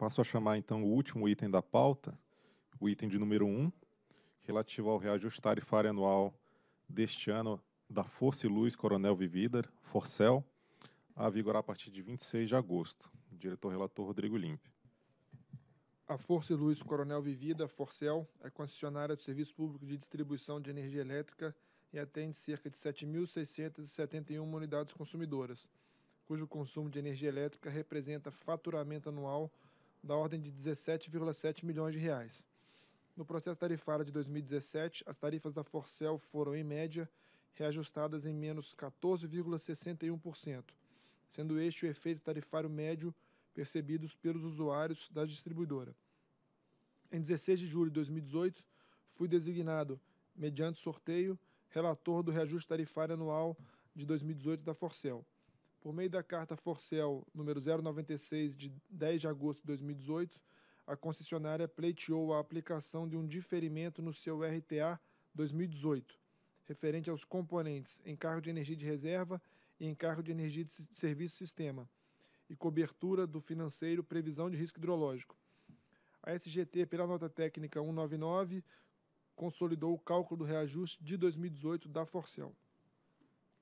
Passo a chamar então o último item da pauta, o item de número 1, relativo ao reajuste tarifário anual deste ano da Força e Luz Coronel Vivida, Forcel, a vigorar a partir de 26 de agosto. Diretor-relator Rodrigo Limpe. A Força e Luz Coronel Vivida, Forcel, é concessionária do Serviço Público de Distribuição de Energia Elétrica e atende cerca de 7.671 unidades consumidoras, cujo consumo de energia elétrica representa faturamento anual da ordem de 17,7 milhões de reais. No processo tarifário de 2017, as tarifas da Forcel foram, em média, reajustadas em menos 14,61%, sendo este o efeito tarifário médio percebido pelos usuários da distribuidora. Em 16 de julho de 2018, fui designado, mediante sorteio, relator do reajuste tarifário anual de 2018 da Forcel. Por meio da carta Forcel número 096 de 10 de agosto de 2018, a concessionária pleiteou a aplicação de um diferimento no seu RTA 2018, referente aos componentes em carro de energia de reserva e em carro de energia de serviço sistema e cobertura do financeiro previsão de risco hidrológico. A SGT, pela nota técnica 199, consolidou o cálculo do reajuste de 2018 da Forcel.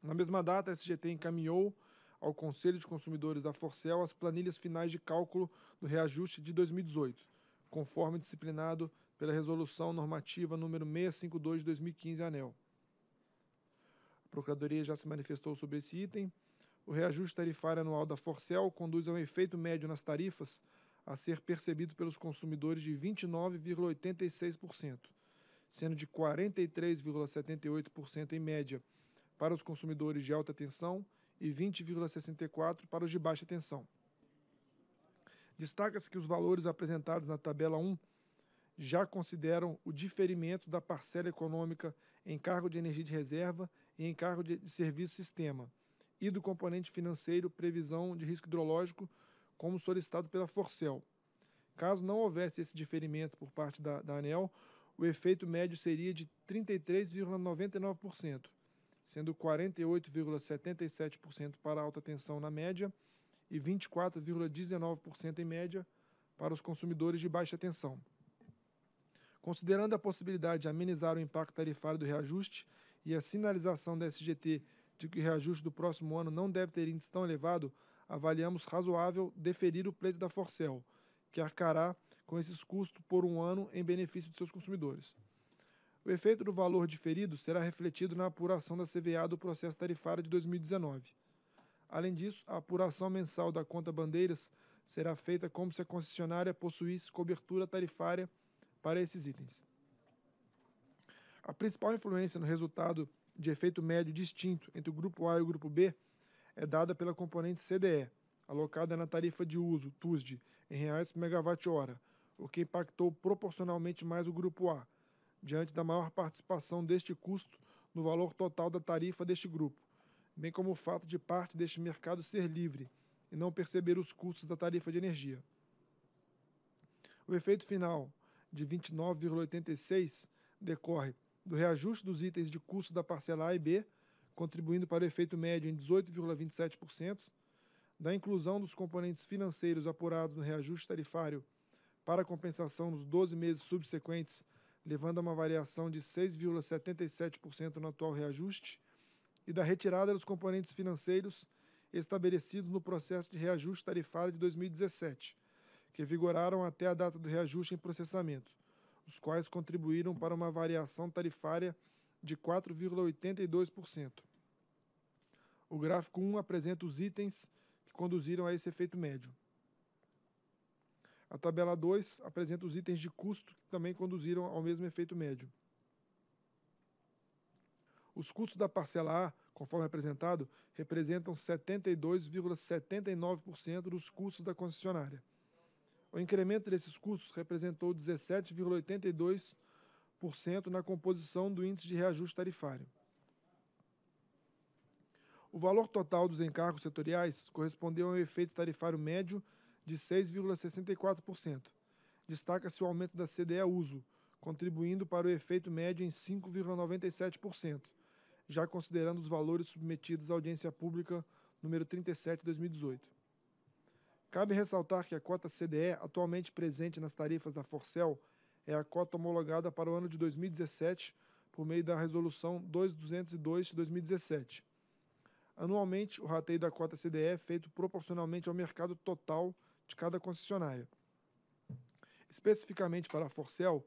Na mesma data, a SGT encaminhou ao Conselho de Consumidores da Forcel as planilhas finais de cálculo do reajuste de 2018, conforme disciplinado pela Resolução Normativa número 652 de 2015, ANEL. A Procuradoria já se manifestou sobre esse item. O reajuste tarifário anual da Forcel conduz a um efeito médio nas tarifas a ser percebido pelos consumidores de 29,86%, sendo de 43,78% em média para os consumidores de alta tensão e 20,64 para os de baixa tensão. Destaca-se que os valores apresentados na tabela 1 já consideram o diferimento da parcela econômica em cargo de energia de reserva e em cargo de, serviço sistema e do componente financeiro previsão de risco hidrológico, como solicitado pela Forcel. Caso não houvesse esse diferimento por parte da, da ANEL, o efeito médio seria de 33,99% sendo 48,77% para alta tensão na média e 24,19% em média para os consumidores de baixa tensão. Considerando a possibilidade de amenizar o impacto tarifário do reajuste e a sinalização da SGT de que o reajuste do próximo ano não deve ter índice tão elevado, avaliamos razoável deferir o pleito da Forcel, que arcará com esses custos por um ano em benefício de seus consumidores. O efeito do valor diferido será refletido na apuração da CVA do processo tarifário de 2019. Além disso, a apuração mensal da conta bandeiras será feita como se a concessionária possuísse cobertura tarifária para esses itens. A principal influência no resultado de efeito médio distinto entre o grupo A e o grupo B é dada pela componente CDE, alocada na tarifa de uso, TUSD, em reais por megawatt-hora, o que impactou proporcionalmente mais o grupo A, diante da maior participação deste custo no valor total da tarifa deste grupo, bem como o fato de parte deste mercado ser livre e não perceber os custos da tarifa de energia. O efeito final de 29,86 decorre do reajuste dos itens de custo da parcela A e B, contribuindo para o efeito médio em 18,27%, da inclusão dos componentes financeiros apurados no reajuste tarifário para compensação nos 12 meses subsequentes levando a uma variação de 6,77% no atual reajuste, e da retirada dos componentes financeiros estabelecidos no processo de reajuste tarifário de 2017, que vigoraram até a data do reajuste em processamento, os quais contribuíram para uma variação tarifária de 4,82%. O gráfico 1 apresenta os itens que conduziram a esse efeito médio. A tabela 2 apresenta os itens de custo que também conduziram ao mesmo efeito médio. Os custos da parcela A, conforme apresentado, representam 72,79% dos custos da concessionária. O incremento desses custos representou 17,82% na composição do índice de reajuste tarifário. O valor total dos encargos setoriais correspondeu ao efeito tarifário médio de 6,64%. Destaca-se o aumento da CDE uso, contribuindo para o efeito médio em 5,97%, já considerando os valores submetidos à audiência pública número 37 de 2018. Cabe ressaltar que a cota CDE, atualmente presente nas tarifas da Forcel, é a cota homologada para o ano de 2017 por meio da Resolução 2202 de 2017. Anualmente, o rateio da cota CDE é feito proporcionalmente ao mercado total de cada concessionária. Especificamente para a Forcel,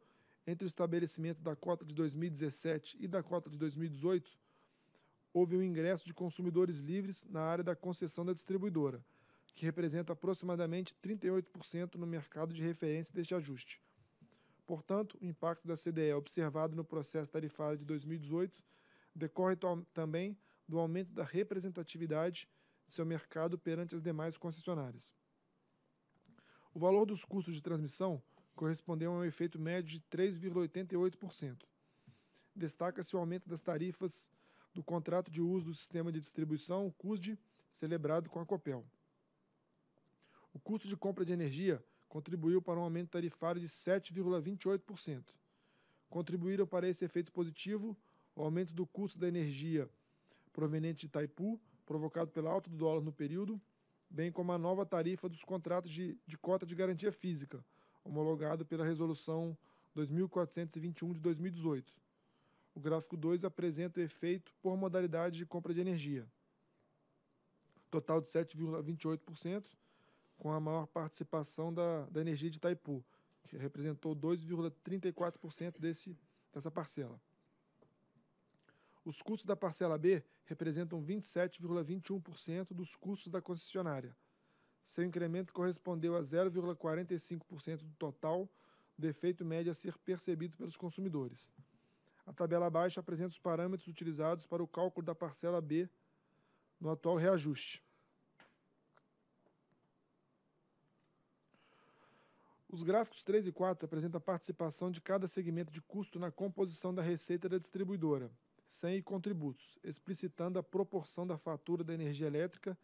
entre o estabelecimento da cota de 2017 e da cota de 2018, houve um ingresso de consumidores livres na área da concessão da distribuidora, que representa aproximadamente 38% no mercado de referência deste ajuste. Portanto, o impacto da CDE observado no processo tarifário de 2018 decorre também do aumento da representatividade de seu mercado perante as demais concessionárias. O valor dos custos de transmissão correspondeu a um efeito médio de 3,88%. Destaca-se o aumento das tarifas do contrato de uso do sistema de distribuição, o CUSD, celebrado com a Copel. O custo de compra de energia contribuiu para um aumento tarifário de 7,28%. Contribuíram para esse efeito positivo o aumento do custo da energia proveniente de Itaipu, provocado pela alta do dólar no período, bem como a nova tarifa dos contratos de, de cota de garantia física, homologado pela Resolução 2421 de 2018. O gráfico 2 apresenta o efeito por modalidade de compra de energia. Total de 7,28%, com a maior participação da, da energia de Itaipu, que representou 2,34% dessa parcela. Os custos da parcela B representam 27,21% dos custos da concessionária. Seu incremento correspondeu a 0,45% do total do efeito médio a ser percebido pelos consumidores. A tabela abaixo apresenta os parâmetros utilizados para o cálculo da parcela B no atual reajuste. Os gráficos 3 e 4 apresentam a participação de cada segmento de custo na composição da receita da distribuidora sem contributos, explicitando a proporção da fatura da energia elétrica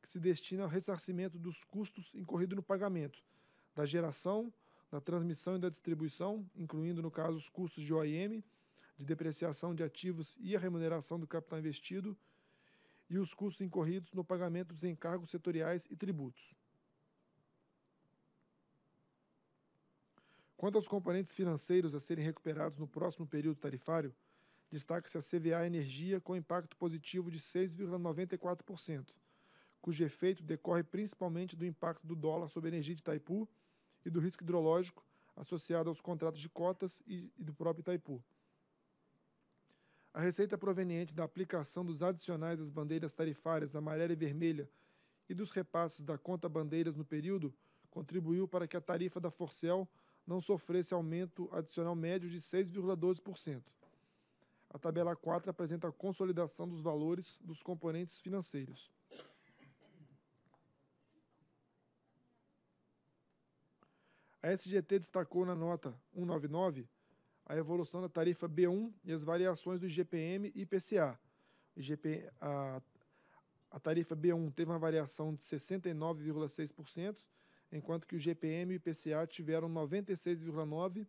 que se destina ao ressarcimento dos custos incorridos no pagamento da geração, da transmissão e da distribuição, incluindo, no caso, os custos de OIM, de depreciação de ativos e a remuneração do capital investido, e os custos incorridos no pagamento dos encargos setoriais e tributos. Quanto aos componentes financeiros a serem recuperados no próximo período tarifário, destaca-se a CVA Energia com impacto positivo de 6,94%, cujo efeito decorre principalmente do impacto do dólar sobre a energia de Itaipu e do risco hidrológico associado aos contratos de cotas e, do próprio Itaipu. A receita proveniente da aplicação dos adicionais das bandeiras tarifárias amarela e vermelha e dos repasses da conta bandeiras no período contribuiu para que a tarifa da Forcel não sofresse aumento adicional médio de 6,12%. A tabela 4 apresenta a consolidação dos valores dos componentes financeiros. A SGT destacou na nota 199 a evolução da tarifa B1 e as variações do IGPM e IPCA. a, a tarifa B1 teve uma variação de 69,6%, enquanto que o GPM e o IPCA tiveram 96,9%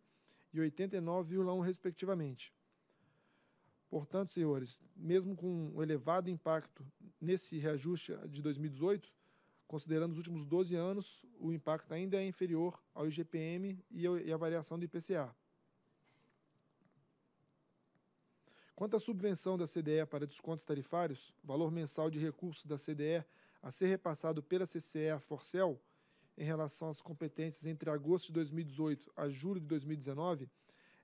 e 89,1%, respectivamente. Portanto, senhores, mesmo com um elevado impacto nesse reajuste de 2018, considerando os últimos 12 anos, o impacto ainda é inferior ao IGPM e à variação do IPCA. Quanto à subvenção da CDE para descontos tarifários, valor mensal de recursos da CDE a ser repassado pela CCE à Forcel, em relação às competências entre agosto de 2018 a julho de 2019,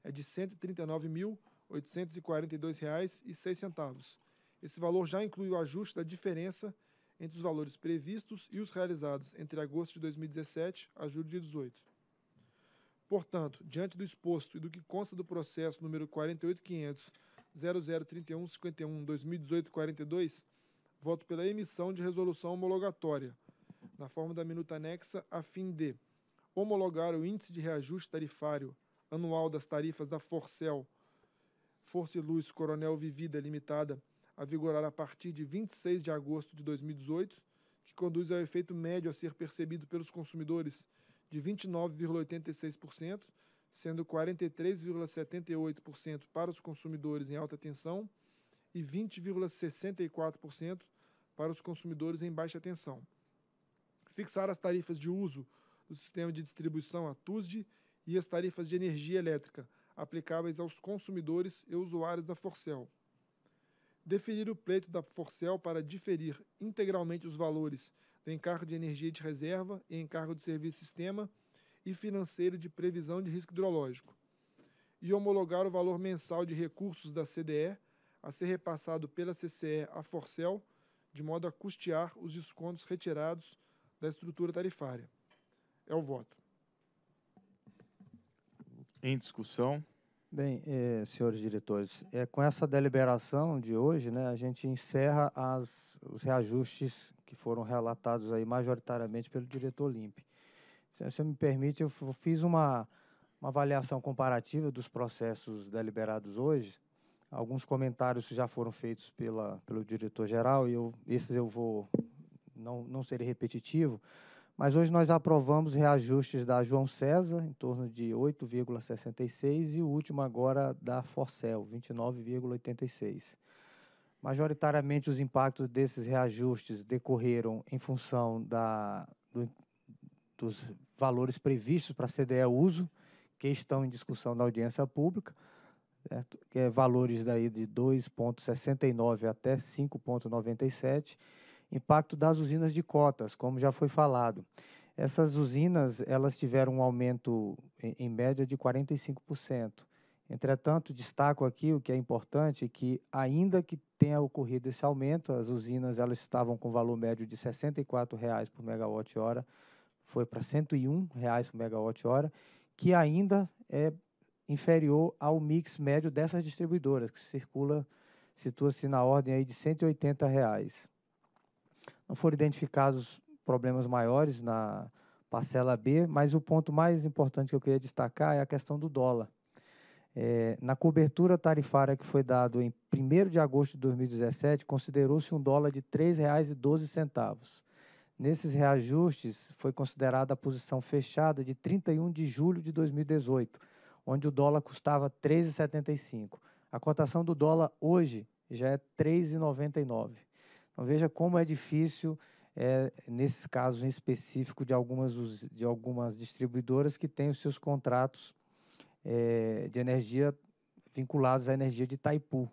é de R$ 139.000 R$ 842,06. Esse valor já inclui o ajuste da diferença entre os valores previstos e os realizados entre agosto de 2017 a julho de 2018. Portanto, diante do exposto e do que consta do processo número 48.500.0031.51.2018.42, voto pela emissão de resolução homologatória, na forma da minuta anexa, a fim de homologar o índice de reajuste tarifário anual das tarifas da Forcel Força e Luz Coronel Vivida Limitada, a vigorar a partir de 26 de agosto de 2018, que conduz ao efeito médio a ser percebido pelos consumidores de 29,86%, sendo 43,78% para os consumidores em alta tensão e 20,64% para os consumidores em baixa tensão. Fixar as tarifas de uso do sistema de distribuição, a TUSD, e as tarifas de energia elétrica, aplicáveis aos consumidores e usuários da Forcel. Deferir o pleito da Forcel para diferir integralmente os valores do encargo de energia de reserva e encargo de serviço sistema e financeiro de previsão de risco hidrológico. E homologar o valor mensal de recursos da CDE a ser repassado pela CCE à Forcel, de modo a custear os descontos retirados da estrutura tarifária. É o voto em discussão? Bem, eh, senhores diretores, eh, com essa deliberação de hoje, né, a gente encerra as, os reajustes que foram relatados aí majoritariamente pelo diretor Limpe. Se você me permite, eu fiz uma, uma avaliação comparativa dos processos deliberados hoje. Alguns comentários já foram feitos pela, pelo diretor-geral e eu, esses eu vou não, não ser repetitivo, mas hoje nós aprovamos reajustes da João César, em torno de 8,66, e o último agora da Forcel, 29,86. Majoritariamente, os impactos desses reajustes decorreram em função da, do, dos valores previstos para a CDE uso, que estão em discussão na audiência pública, certo? que é valores daí de 2,69 até 5,97 impacto das usinas de cotas, como já foi falado. Essas usinas, elas tiveram um aumento em, média de 45%. Entretanto, destaco aqui o que é importante, que ainda que tenha ocorrido esse aumento, as usinas elas estavam com valor médio de R$ 64,00 por megawatt-hora, foi para R$ 101,00 por megawatt-hora, que ainda é inferior ao mix médio dessas distribuidoras, que circula, situa-se na ordem aí de R$ 180,00 foram identificados problemas maiores na parcela B, mas o ponto mais importante que eu queria destacar é a questão do dólar. É, na cobertura tarifária que foi dado em 1 de agosto de 2017, considerou-se um dólar de R$ 3,12. Nesses reajustes, foi considerada a posição fechada de 31 de julho de 2018, onde o dólar custava R$ 3,75. A cotação do dólar hoje já é R$ 3,99. Então veja como é difícil, é, nesses casos em específico, de algumas, de algumas distribuidoras que têm os seus contratos é, de energia vinculados à energia de Itaipu.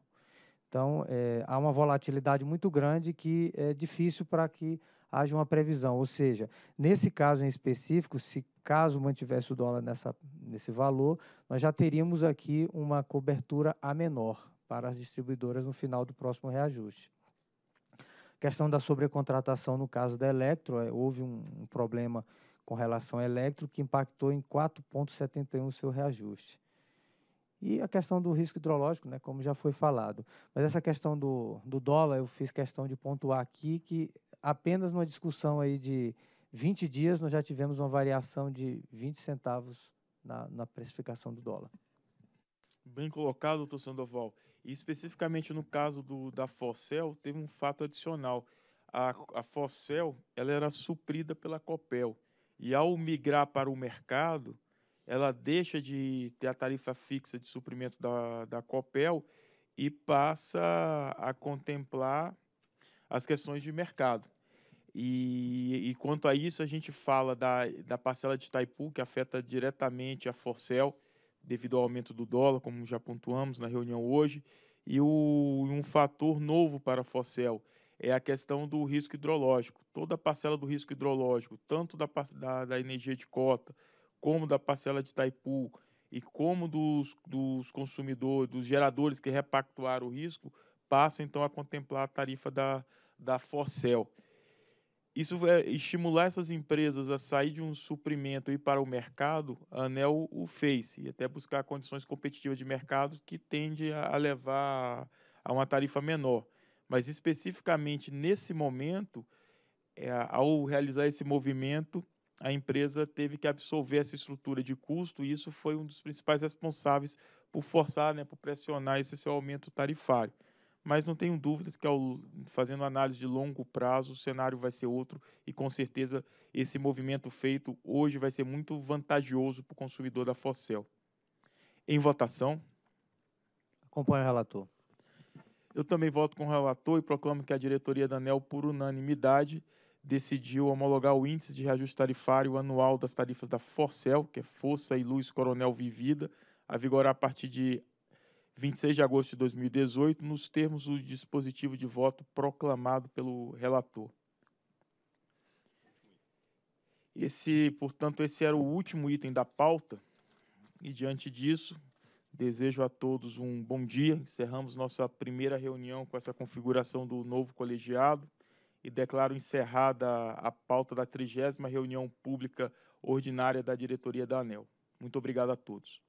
Então, é, há uma volatilidade muito grande que é difícil para que haja uma previsão. Ou seja, nesse caso em específico, se caso mantivesse o dólar nessa, nesse valor, nós já teríamos aqui uma cobertura a menor para as distribuidoras no final do próximo reajuste. Questão da sobrecontratação no caso da Electro, é, houve um, um problema com relação à Electro que impactou em 4,71 o seu reajuste. E a questão do risco hidrológico, né, como já foi falado. Mas essa questão do, do dólar, eu fiz questão de pontuar aqui que apenas numa discussão aí de 20 dias nós já tivemos uma variação de 20 centavos na, na precificação do dólar. Bem colocado, doutor Sandoval. E especificamente no caso do, da Forcel, teve um fato adicional. A, a Forcel ela era suprida pela Copel. E ao migrar para o mercado, ela deixa de ter a tarifa fixa de suprimento da, da Copel e passa a contemplar as questões de mercado. E, e, quanto a isso, a gente fala da, da parcela de Taipu, que afeta diretamente a Forcel, devido ao aumento do dólar, como já pontuamos na reunião hoje. E o, um fator novo para a Focel é a questão do risco hidrológico. Toda a parcela do risco hidrológico, tanto da, da, da energia de cota, como da parcela de Taipu e como dos, dos consumidores, dos geradores que repactuaram o risco, passam então a contemplar a tarifa da, da Forcel. Isso é estimular essas empresas a sair de um suprimento e ir para o mercado, a Anel o fez, e até buscar condições competitivas de mercado que tende a levar a uma tarifa menor. Mas especificamente nesse momento, é, ao realizar esse movimento, a empresa teve que absorver essa estrutura de custo e isso foi um dos principais responsáveis por forçar, né, por pressionar esse seu aumento tarifário mas não tenho dúvidas que ao, fazendo análise de longo prazo, o cenário vai ser outro e com certeza esse movimento feito hoje vai ser muito vantajoso para o consumidor da Forcel. Em votação. Acompanho o relator. Eu também voto com o relator e proclamo que a diretoria da ANEL, por unanimidade, decidiu homologar o índice de reajuste tarifário anual das tarifas da Forcel, que é Força e Luz Coronel Vivida, a vigorar a partir de 26 de agosto de 2018, nos termos do dispositivo de voto proclamado pelo relator. Esse, portanto, esse era o último item da pauta. E diante disso, desejo a todos um bom dia. Encerramos nossa primeira reunião com essa configuração do novo colegiado e declaro encerrada a pauta da trigésima reunião pública ordinária da diretoria da ANEL. Muito obrigado a todos.